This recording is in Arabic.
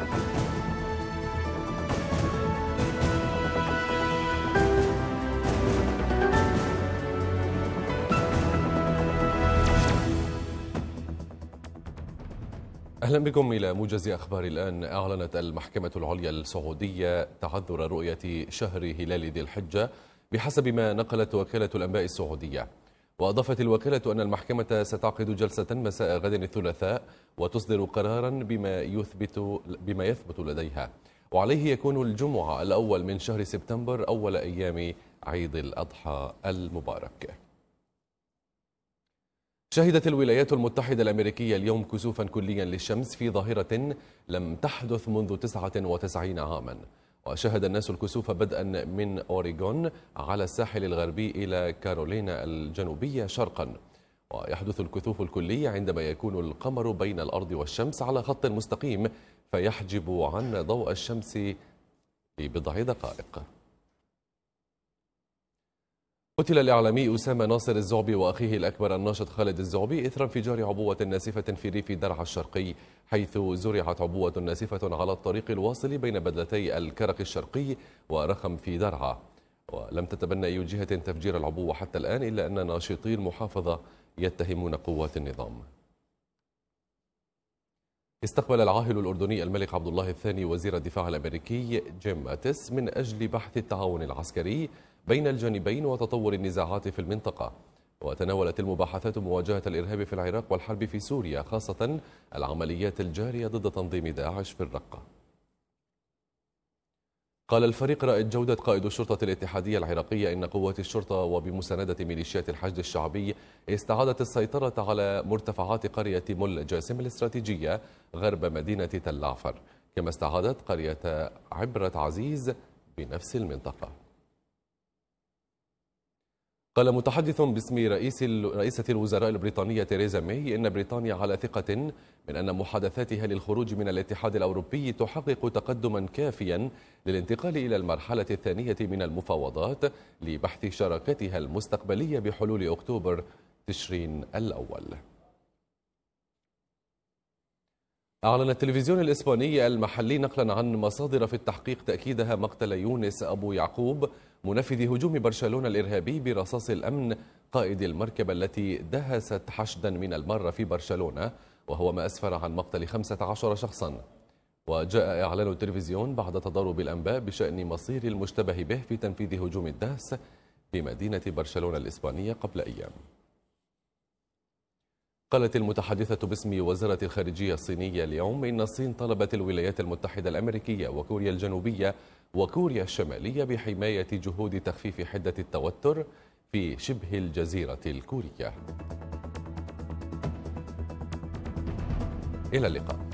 اهلا بكم الى موجز اخبار الان اعلنت المحكمه العليا السعوديه تعذر رؤيه شهر هلال ذي الحجه بحسب ما نقلت وكاله الانباء السعوديه وأضافت الوكالة أن المحكمة ستعقد جلسة مساء غد الثلاثاء وتصدر قرارا بما يثبت بما يثبت لديها وعليه يكون الجمعة الأول من شهر سبتمبر أول أيام عيد الأضحى المبارك شهدت الولايات المتحدة الأمريكية اليوم كسوفا كليا للشمس في ظاهرة لم تحدث منذ 99 عاما وشهد الناس الكسوف بدءا من أوريغون على الساحل الغربي إلى كارولينا الجنوبية شرقا ويحدث الكثوف الكلي عندما يكون القمر بين الأرض والشمس على خط مستقيم فيحجب عن ضوء الشمس لبضع دقائق قتل الإعلامي أسامة ناصر الزعبي وأخيه الأكبر الناشط خالد الزعبي إثر انفجار عبوة ناسفة في ريف درعا الشرقي حيث زرعت عبوة ناسفة على الطريق الواصل بين بدلتي الكرك الشرقي ورخم في درعا ولم تتبنى أي جهة تفجير العبوة حتى الآن إلا أن ناشطي المحافظة يتهمون قوات النظام استقبل العاهل الأردني الملك عبد الله الثاني وزير الدفاع الأمريكي جيم ماتس من أجل بحث التعاون العسكري بين الجانبين وتطور النزاعات في المنطقة وتناولت المباحثات مواجهة الإرهاب في العراق والحرب في سوريا خاصة العمليات الجارية ضد تنظيم داعش في الرقة قال الفريق رائد جودة قائد الشرطة الاتحادية العراقية إن قوات الشرطة وبمساندة ميليشيات الحشد الشعبي استعادت السيطرة على مرتفعات قرية مل جاسم الاستراتيجية غرب مدينة تل كما استعادت قرية عبرة عزيز بنفس المنطقة قال متحدث باسم رئيس رئيسة الوزراء البريطانية تيريزا مي إن بريطانيا على ثقة من أن محادثاتها للخروج من الاتحاد الأوروبي تحقق تقدما كافيا للانتقال إلى المرحلة الثانية من المفاوضات لبحث شراكتها المستقبلية بحلول أكتوبر تشرين الأول أعلن التلفزيون الإسباني المحلي نقلا عن مصادر في التحقيق تأكيدها مقتل يونس أبو يعقوب منفذ هجوم برشلونة الإرهابي برصاص الأمن قائد المركبة التي دهست حشدا من المارة في برشلونة وهو ما أسفر عن مقتل 15 شخصا وجاء إعلان التلفزيون بعد تضارب الأنباء بشأن مصير المشتبه به في تنفيذ هجوم الدهس في مدينة برشلونة الإسبانية قبل أيام قالت المتحدثة باسم وزارة الخارجية الصينية اليوم إن الصين طلبت الولايات المتحدة الأمريكية وكوريا الجنوبية وكوريا الشمالية بحماية جهود تخفيف حدة التوتر في شبه الجزيرة الكورية إلى اللقاء